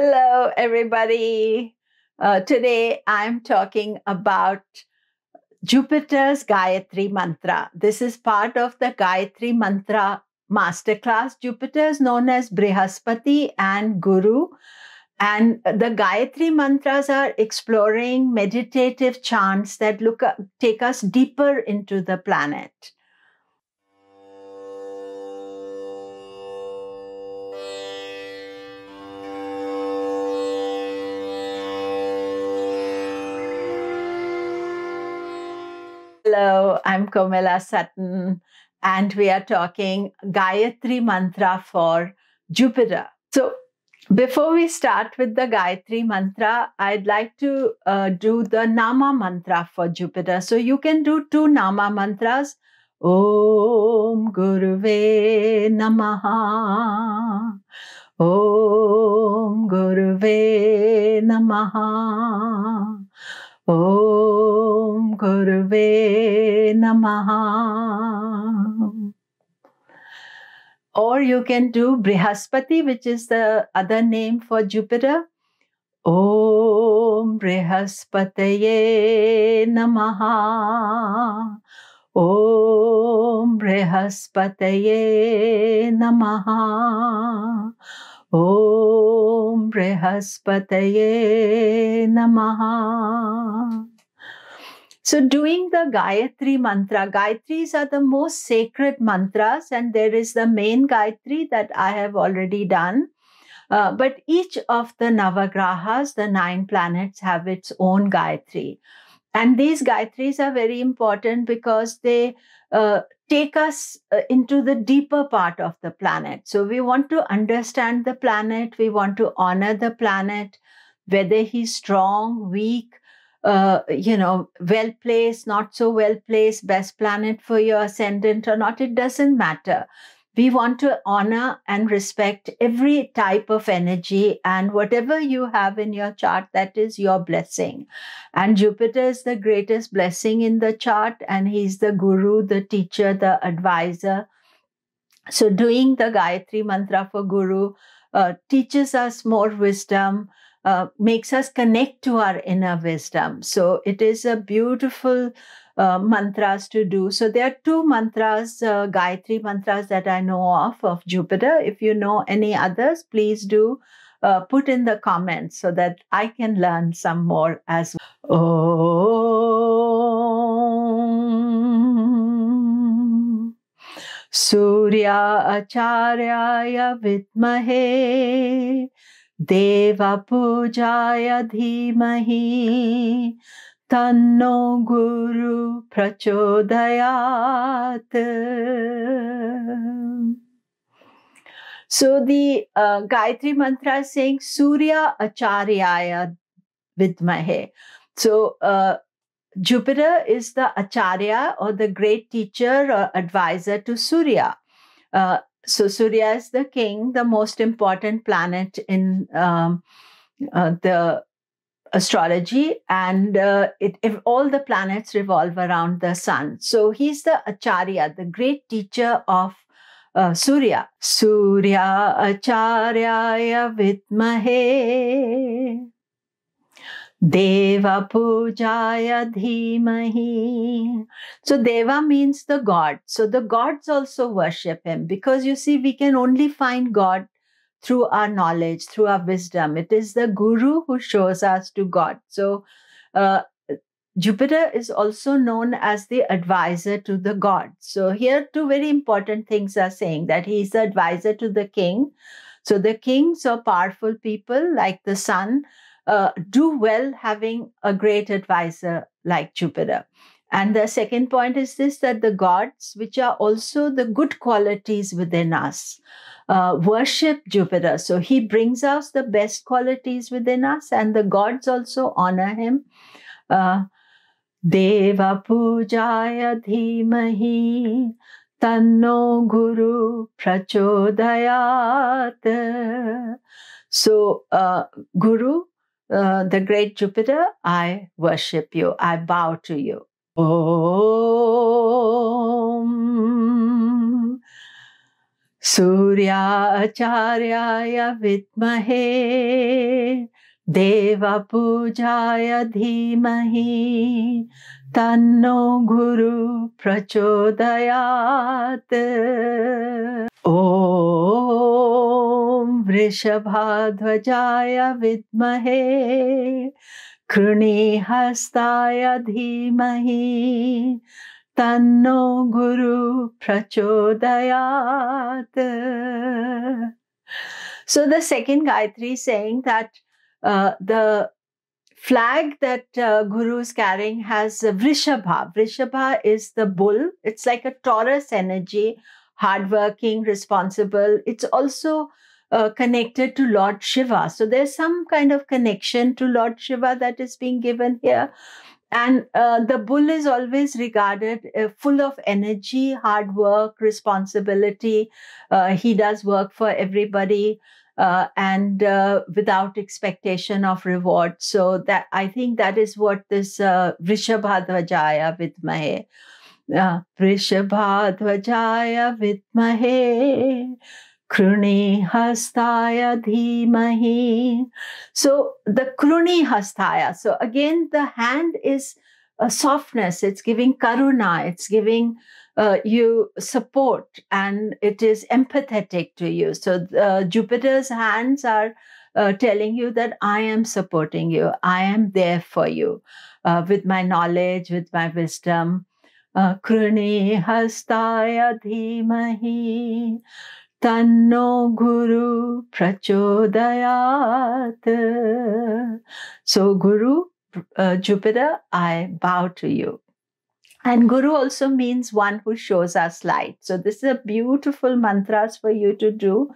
Hello, everybody. Uh, today I'm talking about Jupiter's Gayatri Mantra. This is part of the Gayatri Mantra masterclass. Jupiter is known as Brihaspati and Guru. And the Gayatri mantras are exploring meditative chants that look take us deeper into the planet. Hello, I'm Komela Sutton, and we are talking Gayatri Mantra for Jupiter. So, before we start with the Gayatri Mantra, I'd like to uh, do the Nama Mantra for Jupiter. So, you can do two Nama Mantras Om Guruve Namaha. Om Guruve Namaha. Om Guruve Namaha. Or you can do Brihaspati, which is the other name for Jupiter. Om Brihaspataye Namaha. Om Brihaspataye Namaha. Om Brihaspataye Namaha. So, doing the Gayatri mantra, Gayatris are the most sacred mantras, and there is the main Gayatri that I have already done. Uh, but each of the Navagrahas, the nine planets, have its own Gayatri. And these Gayatris are very important because they uh, take us uh, into the deeper part of the planet. So, we want to understand the planet, we want to honor the planet, whether he's strong, weak uh, you know, well placed, not so well placed, best planet for your ascendant or not, it doesn't matter. We want to honor and respect every type of energy and whatever you have in your chart, that is your blessing. And Jupiter is the greatest blessing in the chart, and he's the guru, the teacher, the advisor. So, doing the Gayatri Mantra for Guru uh, teaches us more wisdom uh, makes us connect to our inner wisdom. So it is a beautiful uh, mantras to do. So there are two mantras, uh, Gayatri mantras that I know of of Jupiter. If you know any others, please do uh, put in the comments so that I can learn some more as well. Surya Acharya Vidmahe देव पूजाय धीमहि तन्नो गुरु प्रचोदयात सो दी गायत्री मंत्र सिंह सूर्य आचार्याय विद्महे so Jupiter is the acharya or the great teacher or advisor to Surya so Surya is the king, the most important planet in um, uh, the astrology, and uh, it, if all the planets revolve around the sun. So he's the acharya, the great teacher of uh, Surya. Surya Acharya vidmahe Devapujaya dhimahi. So Deva means the God. So the gods also worship him because you see, we can only find God through our knowledge, through our wisdom. It is the Guru who shows us to God. So uh, Jupiter is also known as the advisor to the God. So here, two very important things are saying that he is the advisor to the king. So the kings are powerful people like the sun uh, do well having a great advisor like Jupiter. And the second point is this that the gods, which are also the good qualities within us, uh, worship Jupiter. So he brings us the best qualities within us, and the gods also honor him. Uh, Deva Pujaya Dhimahi Tanno Guru Prachodayat. So, uh, Guru uh, the great Jupiter, I worship you, I bow to you. Om Suryacharyaya Vidmahe Devapujaya Dhimahi Tanno Guru Prachodayat Om वृषभाध्वजाय विद्महे कृणीहस्ताय धीमहि तन्नो गुरु prachodayat. So the second Gayatri is saying that uh, the flag that uh, Guru is carrying has Vrishabha. Vrishabha is the bull. It's like a Taurus energy, hardworking, responsible. It's also uh, connected to Lord Shiva. So there's some kind of connection to Lord Shiva that is being given here. And uh, the bull is always regarded uh, full of energy, hard work, responsibility. Uh, he does work for everybody. Uh, and uh, without expectation of reward. So that I think that is what this uh, Vrishabhadvajaya Vidmahe. Uh, Vrishabhadvajaya Vidmahe Kruni Hastaya Dhimahi. So the Kruni Hastaya. So again, the hand is a softness, it's giving karuna, it's giving uh, you support, and it is empathetic to you. So uh, Jupiter's hands are uh, telling you that I am supporting you, I am there for you uh, with my knowledge, with my wisdom. Uh, Kruni Hastaya Dhimahi. तन्नो Guru प्रचोदयात् So Guru, uh, Jupiter, I bow to you. And Guru also means one who shows us light. So this is a beautiful mantras for you to do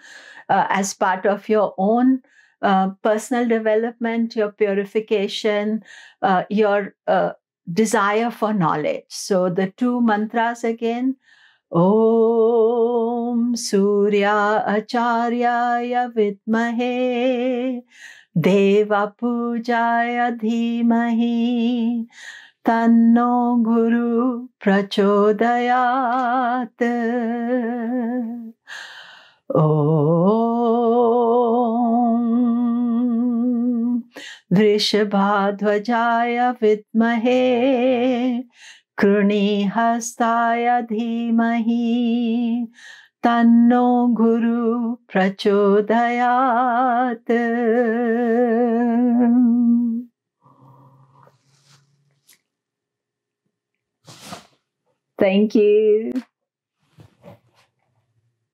uh, as part of your own uh, personal development, your purification, uh, your uh, desire for knowledge. So the two mantras again. ॐ सूर्या आचार्याय विद्महे देवपूजाय धीमहि तन्नो गुरु प्रचोदयात् ॐ वृषभाध्वजाय विद्महे कृणीहस्ताय धीमहि तन्नो गुरु प्रचोदयात् Thank you.